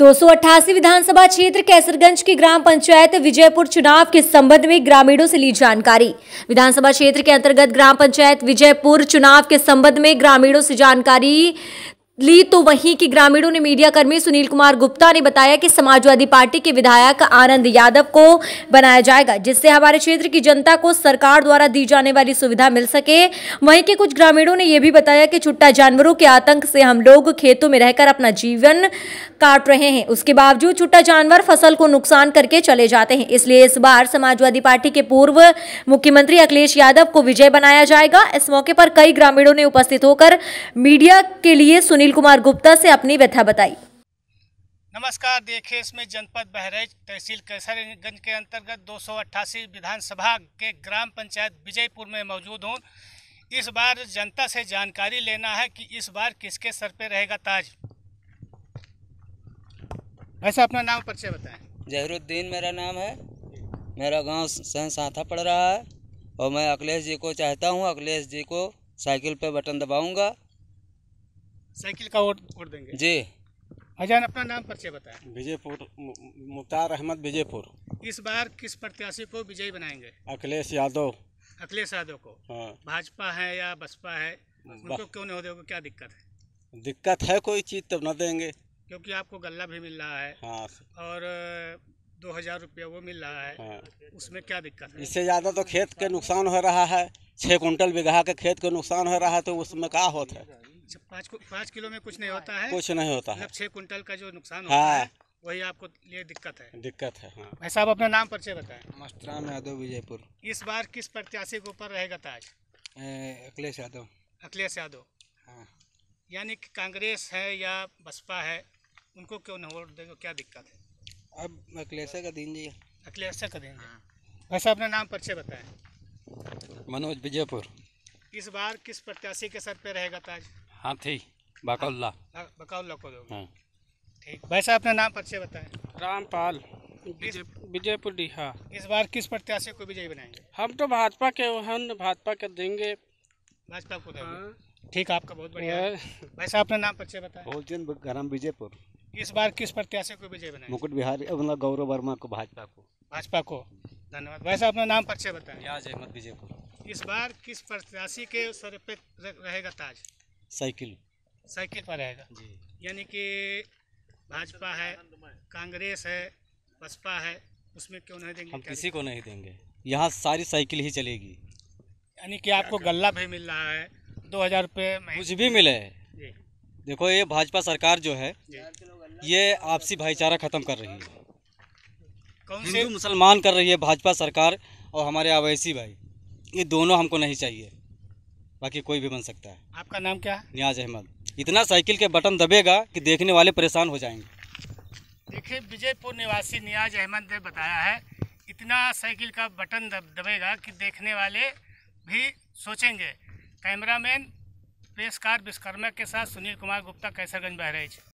288 विधानसभा क्षेत्र कैसरगंज की ग्राम पंचायत विजयपुर चुनाव के संबंध में ग्रामीणों से ली जानकारी विधानसभा क्षेत्र के अंतर्गत ग्राम पंचायत विजयपुर चुनाव के संबंध में ग्रामीणों से जानकारी ली तो वहीं के ग्रामीणों ने मीडिया कर्मी सुनील कुमार गुप्ता ने बताया कि समाजवादी पार्टी के विधायक आनंद यादव को बनाया जाएगा जिससे हमारे क्षेत्र की जनता को सरकार द्वारा दी जाने वाली सुविधा मिल सके वहीं के कुछ ग्रामीणों ने यह भी बताया कि छुट्टा जानवरों के आतंक से हम लोग खेतों में रहकर अपना जीवन काट रहे हैं उसके बावजूद छुट्टा जानवर फसल को नुकसान करके चले जाते हैं इसलिए इस बार समाजवादी पार्टी के पूर्व मुख्यमंत्री अखिलेश यादव को विजय बनाया जाएगा इस मौके पर कई ग्रामीणों ने उपस्थित होकर मीडिया के लिए सुनील सुनील कुमार गुप्ता से अपनी व्यथा बताई नमस्कार देखिए इसमें जनपद बहराइच तहसील कैसरगंज के अंतर्गत दो विधानसभा के ग्राम पंचायत विजयपुर में मौजूद हूँ इस बार जनता से जानकारी लेना है कि इस बार किसके सर पे रहेगा ताज ऐसा अपना नाम परिचय बताएं जहरुद्दीन मेरा नाम है मेरा गांव सहन साथा पड़ रहा है और मैं अखिलेश जी को चाहता हूँ अखिलेश जी को साइकिल पे बटन दबाऊंगा साइकिल का वोट वोट देंगे जी हजान अपना नाम परिचय बताएं विजयपुर मुख्तार अहमद विजयपुर इस बार किस प्रत्याशी को विजयी बनाएंगे अखिलेश यादव अखिलेश यादव को हाँ। भाजपा है या बसपा है उनको क्यों नहीं दोगे क्या दिक्कत है दिक्कत है कोई चीज़ तब तो ना देंगे क्योंकि आपको गल्ला भी मिल रहा है हाँ। और दो हजार रुपया वो मिल रहा है हाँ। उसमें क्या दिक्कत है इससे ज़्यादा तो खेत के नुकसान हो रहा है छह कुंटल बिघा के खेत के नुकसान हो रहा है तो उसमें क्या होता है अच्छा, पाँच पाँच किलो में कुछ नहीं होता है कुछ नहीं होता है मतलब छह कुंटल का जो नुकसान होता हाँ। है वही आपको लिए दिक्कत है दिक्कत है हाँ। भाई साहब अपना नाम परिचय बताएं मस्तराम यादव विजयपुर इस बार किस प्रत्याशी के ऊपर रहेगा ताज अखिलेश यादव अखिलेश यादव हाँ यानी कि कांग्रेस है या बसपा है उनको क्यों नहीं वोट देगा क्या दिक्कत है अब अखिलेश का दिन जी अखिलेश का दिन हाँ अपना नाम परिचय बताएं मनोज विजयपुर इस बार किस प्रत्याशी के सर पे रहेगा ताज हाँ थी बकौला हाँ, बकौला को दोगे हाँ। ठीक भाई साहब अपना नाम परिचय बताएं रामपाल विजयपुर डीहा इस बार किस प्रत्याशी को विजयी बनाएंगे हम तो भाजपा के हम भाजपा के देंगे भाजपा को देंगे हाँ। ठीक आपका बहुत बढ़िया भाई साहब अपना नाम परिचय बताएं भोजन गरम विजयपुर इस बार किस प्रत्याशी को विजय बनाएंगे मुकुट बिहारी मतलब गौरव वर्मा को भाजपा को भाजपा को धन्यवाद भाई साहब अपना नाम परिचय बताएं याज अहमद विजयपुर इस बार किस प्रत्याशी के सर पे रहेगा ताज साइकिल साइकिल पर आएगा जी यानी कि भाजपा है कांग्रेस है बसपा है उसमें क्यों नहीं देंगे हम किसी को नहीं देंगे यहाँ सारी साइकिल ही चलेगी यानी कि आपको गल्ला भी मिल रहा है दो हज़ार रुपये कुछ भी मिले देखो ये भाजपा सरकार जो है ये आपसी भाईचारा ख़त्म कर रही है कौन हिंदू मुसलमान कर रही है भाजपा सरकार और हमारे आवैसी भाई ये दोनों हमको नहीं चाहिए बाकी कोई भी बन सकता है आपका नाम क्या है न्याज अहमद इतना साइकिल के बटन दबेगा कि देखने वाले परेशान हो जाएंगे देखिए विजयपुर निवासी नियाज अहमद ने बताया है इतना साइकिल का बटन दब दबेगा कि देखने वाले भी सोचेंगे कैमरामैन पेशकार विश्वकर्मा के साथ सुनील कुमार गुप्ता कैसरगंज बहराइच